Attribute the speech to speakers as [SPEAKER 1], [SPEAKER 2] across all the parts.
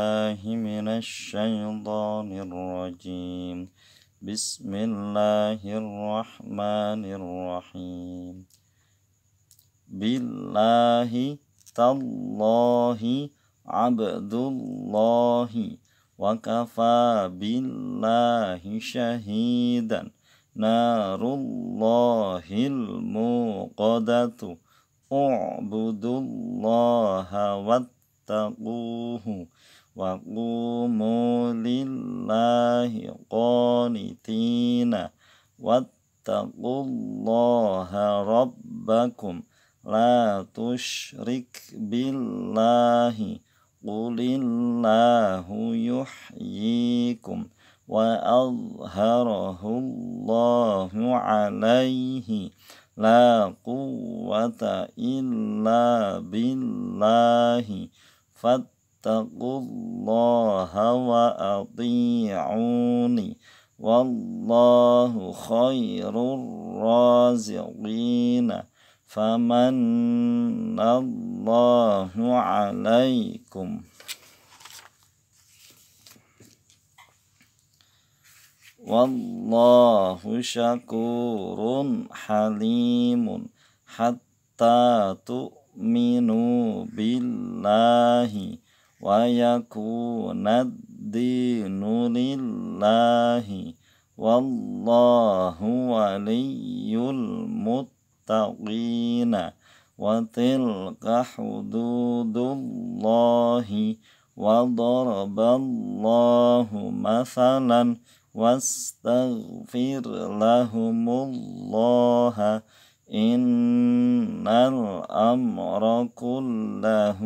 [SPEAKER 1] بالله من الشيطان الرجيم بسم الله الرحمن الرحيم بالله تالله عبد الله وكفى بالله شهيدا نار الله الموقدة اعبدوا الله واتقوه وقوموا لله قانتين واتقوا الله ربكم لا تشرك بالله قل الله يحييكم وأظهره الله عليه لا قوة إلا بالله فاتقوا فاتقوا الله وأطيعوني والله خير الرازقين فمن الله عليكم والله شكور حليم حتى تؤمنوا بالله ويكون الدين لله والله ولي المتقين وتلك حدود الله وضرب الله مثلا واستغفر لهم الله إن الأمر كله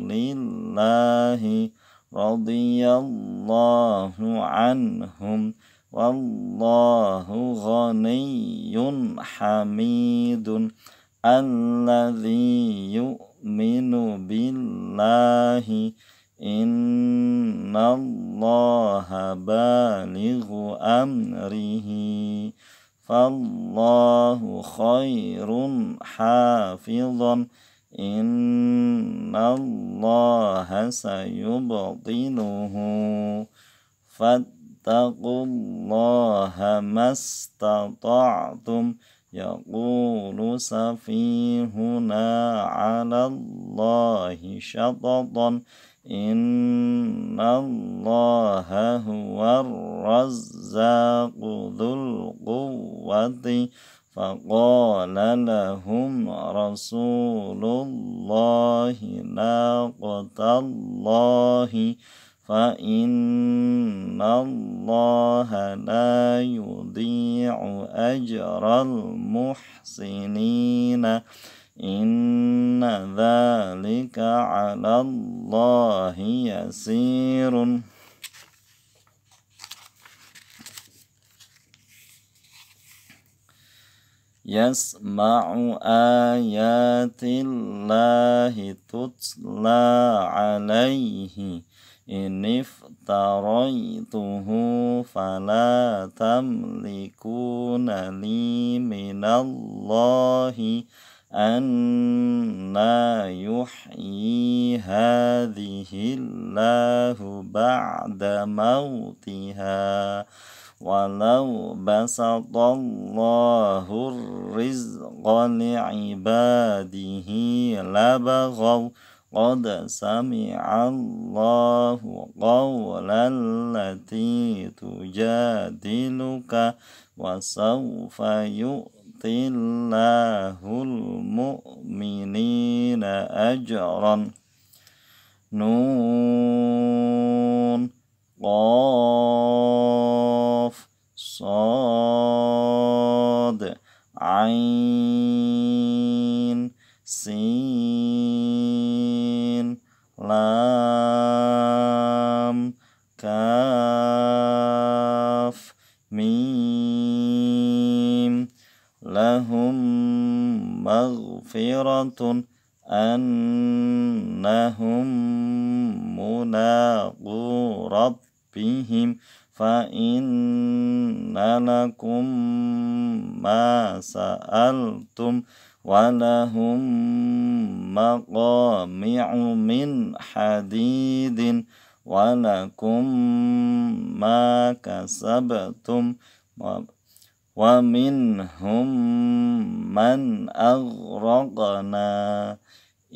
[SPEAKER 1] لله رضي الله عنهم والله غني حميد الذي يؤمن بالله إن الله بالغ أمره فالله خير حافظا إن الله سيبطله فاتقوا الله ما استطعتم يقول سفيهنا على الله شططا إن الله هو الرزاق ذو القوة فقال لهم رسول الله ناقة الله فإن الله لا يضيع أجر المحسنين إن ذلك على الله يسير يسمع آيات الله تتلى عليه إن افتريته فلا تملكون لي من الله أنا يحيي هذه الله بعد موتها ولو بسط الله الرزق لعباده لبغوا قد سمع الله قول التي تجادلك وسوف يؤت الله المؤمنين أجرا نون قال مغفرة أنهم ملاقو ربهم فإن لكم ما سألتم ولهم مقامع من حديد ولكم ما كسبتم ومنهم من أغرقنا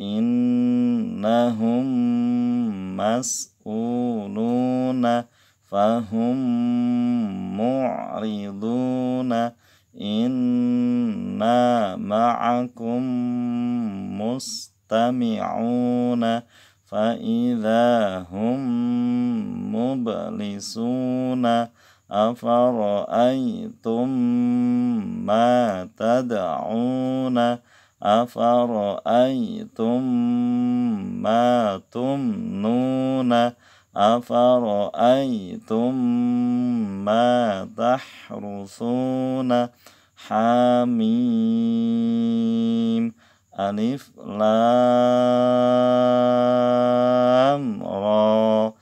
[SPEAKER 1] إنهم مسؤولون فهم معرضون إنا معكم مستمعون فإذا هم مبلسون أفرأيتم ما تدعون أفرأيتم ما تمنون أفرأيتم ما تحرصون حميم ألف لام را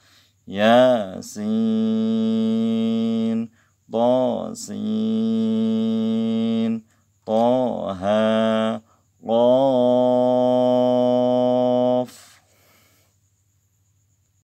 [SPEAKER 1] ياسين ضاسين